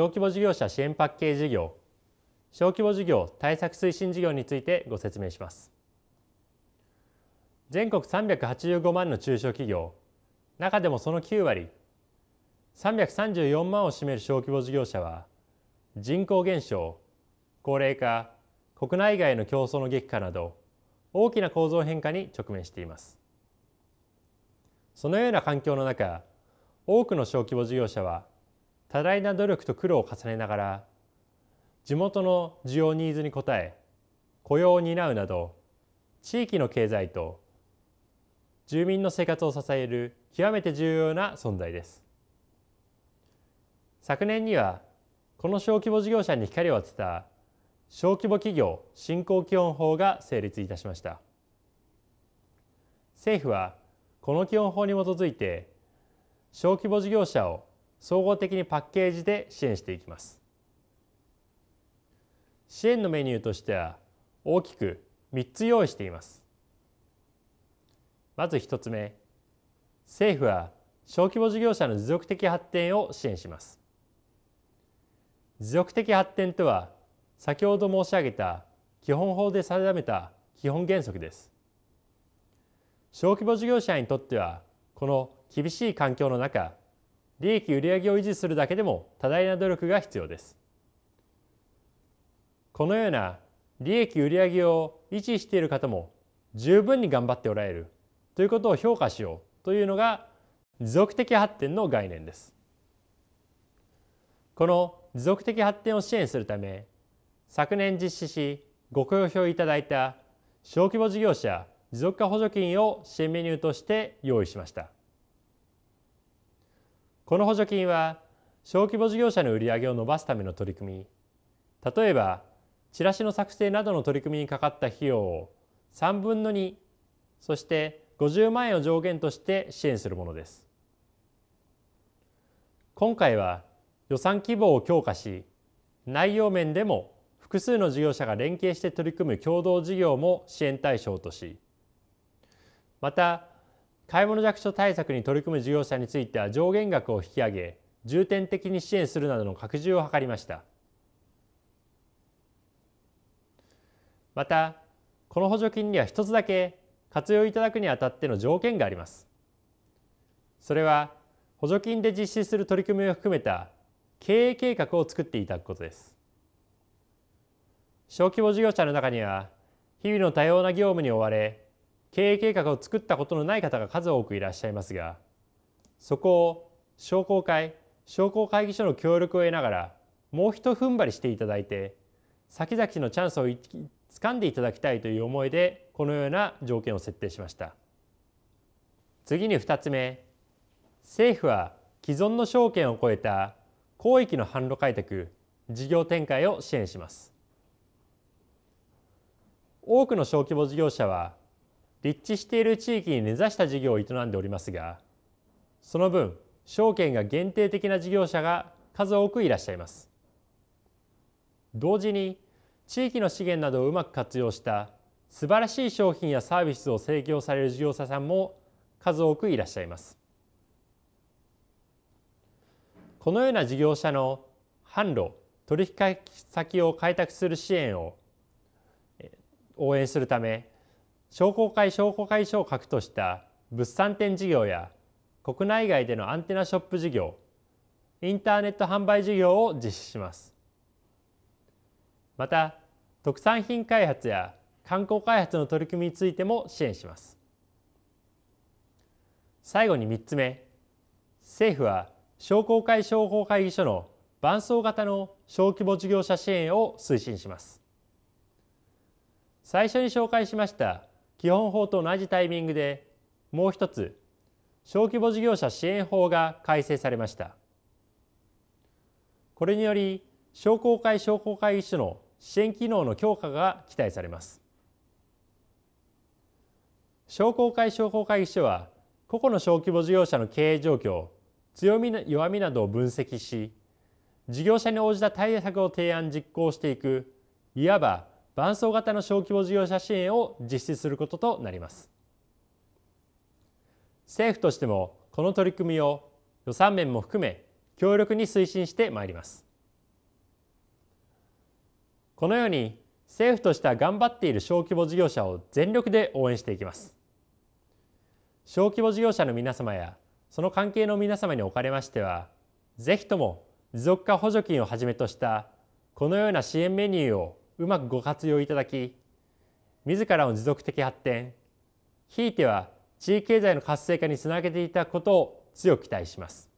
小規模事業者支援パッケージ事業小規模事業対策推進事業についてご説明します全国385万の中小企業中でもその9割334万を占める小規模事業者は人口減少高齢化国内外の競争の激化など大きな構造変化に直面していますそのような環境の中多くの小規模事業者は多大な努力と苦労を重ねながら地元の需要ニーズに応え雇用を担うなど地域の経済と住民の生活を支える極めて重要な存在です昨年にはこの小規模事業者に光を当てた小規模企業振興基本法が成立いたしました政府はこの基本法に基づいて小規模事業者を総合的にパッケージで支援していきます支援のメニューとしては大きく3つ用意していますまず1つ目政府は小規模事業者の持続的発展を支援します持続的発展とは先ほど申し上げた基本法で定めた基本原則です小規模事業者にとってはこの厳しい環境の中利益売上を維持するだけでも多大な努力が必要ですこのような利益売上を維持している方も十分に頑張っておられるということを評価しようというのが持続的発展の概念ですこの持続的発展を支援するため昨年実施しご好評いただいた小規模事業者持続化補助金を支援メニューとして用意しました。この補助金は小規模事業者の売り上げを伸ばすための取り組み例えばチラシの作成などの取り組みにかかった費用を3分の2そして50万円を上限として支援するものです今回は予算規模を強化し内容面でも複数の事業者が連携して取り組む共同事業も支援対象としまた買い物弱者対策に取り組む事業者については上限額を引き上げ重点的に支援するなどの拡充を図りましたまたこの補助金には一つだけ活用いただくにあたっての条件がありますそれは補助金で実施する取り組みを含めた経営計画を作っていただくことです小規模事業者の中には日々の多様な業務に追われ経営計画を作ったことのない方が数多くいらっしゃいますがそこを商工会商工会議所の協力を得ながらもうひと踏ん張りしていただいて先々のチャンスを掴んでいただきたいという思いでこのような条件を設定しました次に2つ目政府は既存の証券を超えた広域の販路開拓事業展開を支援します多くの小規模事業者は立地している地域に根ざした事業を営んでおりますがその分証券が限定的な事業者が数多くいらっしゃいます同時に地域の資源などをうまく活用した素晴らしい商品やサービスを提供される事業者さんも数多くいらっしゃいますこのような事業者の販路取引先を開拓する支援を応援するため商工会商工会所を核とした物産展事業や国内外でのアンテナショップ事業インターネット販売事業を実施しますまた特産品開発や観光開発の取り組みについても支援します最後に3つ目政府は商工会商工会議所の伴走型の小規模事業者支援を推進します最初に紹介しました基本法と同じタイミングでもう一つ小規模事業者支援法が改正されましたこれにより商工会商工会議所の支援機能の強化が期待されます商工会商工会議所は個々の小規模事業者の経営状況強み弱みなどを分析し事業者に応じた対策を提案実行していくいわば伴走型の小規模事業者支援を実施することとなります政府としてもこの取り組みを予算面も含め強力に推進してまいりますこのように政府としては頑張っている小規模事業者を全力で応援していきます小規模事業者の皆様やその関係の皆様におかれましては是非とも持続化補助金をはじめとしたこのような支援メニューをうまくご活用いただき自らの持続的発展ひいては地域経済の活性化につなげていただくことを強く期待します。